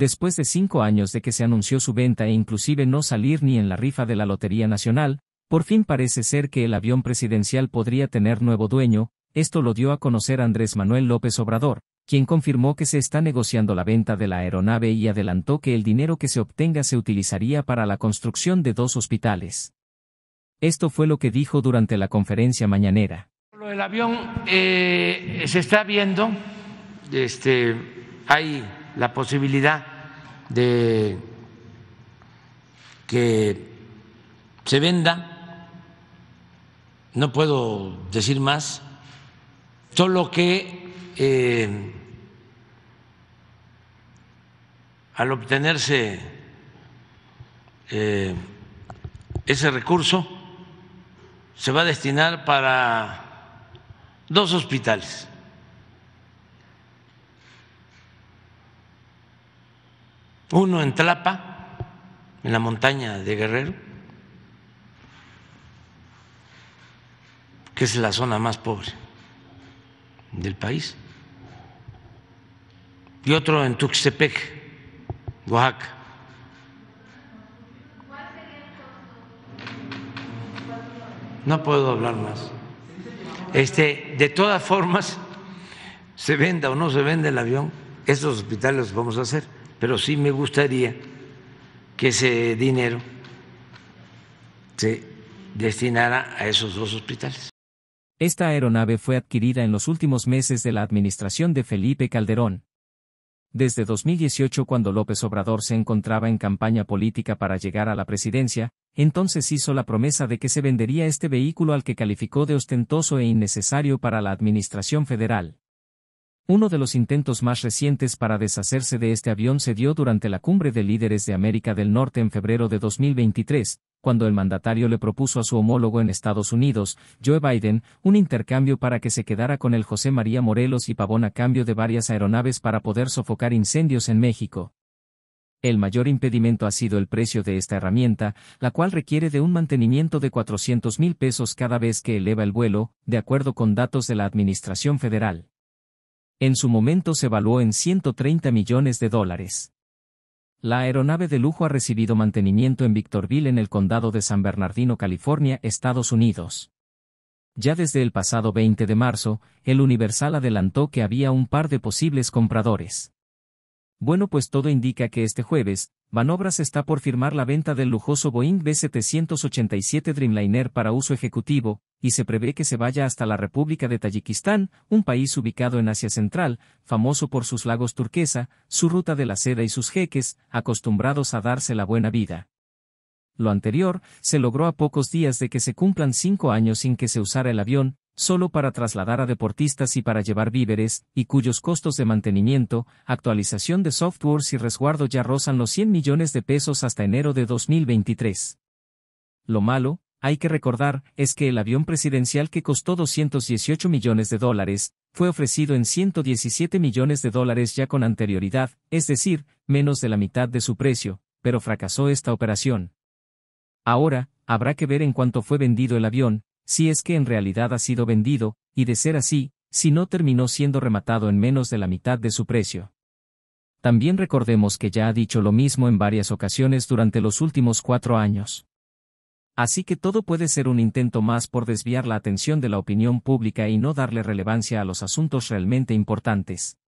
después de cinco años de que se anunció su venta e inclusive no salir ni en la rifa de la Lotería Nacional, por fin parece ser que el avión presidencial podría tener nuevo dueño, esto lo dio a conocer Andrés Manuel López Obrador, quien confirmó que se está negociando la venta de la aeronave y adelantó que el dinero que se obtenga se utilizaría para la construcción de dos hospitales. Esto fue lo que dijo durante la conferencia mañanera. Lo avión eh, se está viendo, este, hay la posibilidad de que se venda, no puedo decir más, solo que eh, al obtenerse eh, ese recurso, se va a destinar para dos hospitales uno en Tlapa, en la montaña de Guerrero, que es la zona más pobre del país, y otro en Tuxtepec, Oaxaca. No puedo hablar más. Este, de todas formas, se venda o no se venda el avión, esos hospitales los vamos a hacer pero sí me gustaría que ese dinero se destinara a esos dos hospitales. Esta aeronave fue adquirida en los últimos meses de la administración de Felipe Calderón. Desde 2018, cuando López Obrador se encontraba en campaña política para llegar a la presidencia, entonces hizo la promesa de que se vendería este vehículo al que calificó de ostentoso e innecesario para la administración federal. Uno de los intentos más recientes para deshacerse de este avión se dio durante la cumbre de líderes de América del Norte en febrero de 2023, cuando el mandatario le propuso a su homólogo en Estados Unidos, Joe Biden, un intercambio para que se quedara con el José María Morelos y Pavón a cambio de varias aeronaves para poder sofocar incendios en México. El mayor impedimento ha sido el precio de esta herramienta, la cual requiere de un mantenimiento de 400 mil pesos cada vez que eleva el vuelo, de acuerdo con datos de la Administración Federal. En su momento se evaluó en 130 millones de dólares. La aeronave de lujo ha recibido mantenimiento en Victorville en el condado de San Bernardino, California, Estados Unidos. Ya desde el pasado 20 de marzo, el Universal adelantó que había un par de posibles compradores. Bueno pues todo indica que este jueves, Obras está por firmar la venta del lujoso Boeing B787 Dreamliner para uso ejecutivo, y se prevé que se vaya hasta la República de Tayikistán, un país ubicado en Asia Central, famoso por sus lagos turquesa, su ruta de la seda y sus jeques, acostumbrados a darse la buena vida. Lo anterior se logró a pocos días de que se cumplan cinco años sin que se usara el avión, solo para trasladar a deportistas y para llevar víveres, y cuyos costos de mantenimiento, actualización de softwares y resguardo ya rozan los 100 millones de pesos hasta enero de 2023. Lo malo, hay que recordar, es que el avión presidencial que costó 218 millones de dólares, fue ofrecido en 117 millones de dólares ya con anterioridad, es decir, menos de la mitad de su precio, pero fracasó esta operación. Ahora, habrá que ver en cuánto fue vendido el avión, si es que en realidad ha sido vendido, y de ser así, si no terminó siendo rematado en menos de la mitad de su precio. También recordemos que ya ha dicho lo mismo en varias ocasiones durante los últimos cuatro años. Así que todo puede ser un intento más por desviar la atención de la opinión pública y no darle relevancia a los asuntos realmente importantes.